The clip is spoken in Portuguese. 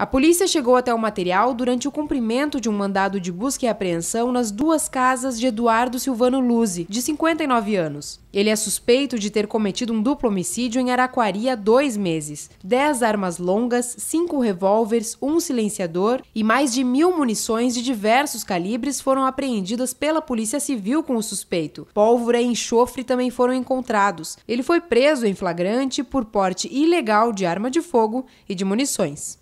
A polícia chegou até o material durante o cumprimento de um mandado de busca e apreensão nas duas casas de Eduardo Silvano Luzi, de 59 anos. Ele é suspeito de ter cometido um duplo homicídio em Araquari há dois meses: Dez armas longas, cinco revólveres, um silenciador e mais de mil munições de diversos calibres foram apreendidas pela Polícia Civil com o suspeito. Pólvora e enxofre também foram encontrados. Ele foi preso em flagrante por porte ilegal de arma de fogo e de munições.